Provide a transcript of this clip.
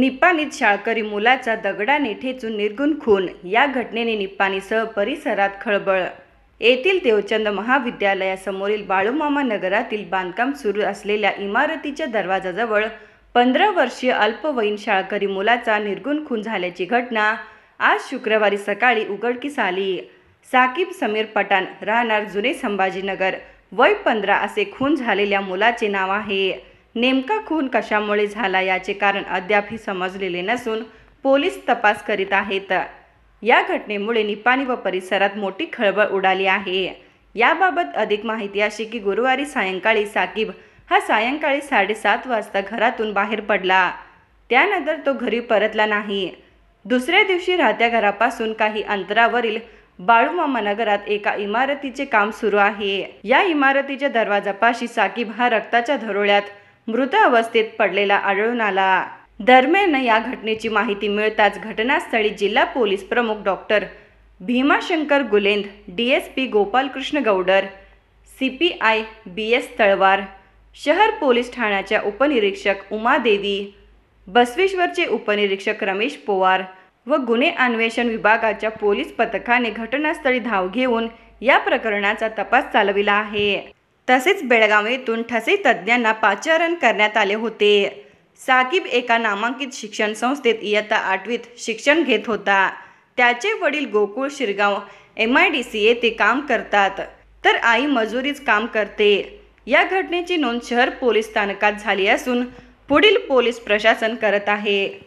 निपाणीत शाळकरी मुलाचा दगडाने ठेचून निर्गुण खून या घटनेने निपाणीसह परिसरात खळबळ येथील देवचंद महाविद्यालयासमोरील बाळूमामा नगरातील बांधकाम सुरू असलेल्या इमारतीच्या दरवाजाजवळ पंधरा वर्षीय अल्पवयीन शाळकरी मुलाचा निर्गुण खून झाल्याची घटना आज शुक्रवारी सकाळी उघडकीस आली साकीब समीर पठाण राहणार जुने संभाजीनगर वय पंधरा असे खून झालेल्या मुलाचे नाव आहे नेमका खून कशामुळे झाला याचे कारण अद्यापही समजलेले नसून पोलीस तपास करीत आहेत या घटनेमुळे निपाणी व परिसरात मोठी खळबळ उडाली आहे याबाबत अधिक माहिती अशी की गुरुवारी सायंकाळी साकीब हा सायंकाळी साडेसात वाजता घरातून बाहेर पडला त्यानंतर तो घरी परतला नाही दुसऱ्या दिवशी राहत्या घरापासून काही अंतरावरील बाळूमामा नगरात एका इमारतीचे काम सुरू आहे या इमारतीच्या दरवाजापाशी साकीब हा रक्ताच्या धरोळ्यात मृत अवस्थेत पडलेला आढळून आला दरम्यान या घटनेची माहिती मिळताच घटनास्थळी जिल्हा पोलीस प्रमुख doctor Bhimashankar Gulend D S P Gopalkrishna Goudar C P I B S Talwar शहर पोलीस ठाण्याच्या उपनिरीक्षक उमादेवी बसवेश्वरचे उपनिरीक्षक रमेश पोवार व गुन्हे अन्वेषण विभागाच्या पोलीस पथकाने घटनास्थळी धाव घेऊन या प्रकरणाचा तपास चालविला आहे तसेच बेळगाव येथून ठसे तज्ज्ञांना पाचारण करण्यात आले होते साकीब एका नामांकित शिक्षण संस्थेत इयत्ता आठवीत शिक्षण घेत होता त्याचे वडील Gokul Shirgaon M I D C येथे काम करतात तर आई मजुरीच काम करते या घटनेची नोंद शहर पोलीस स्थानकात झाली असून पुढील पोलीस प्रशासन करत आहे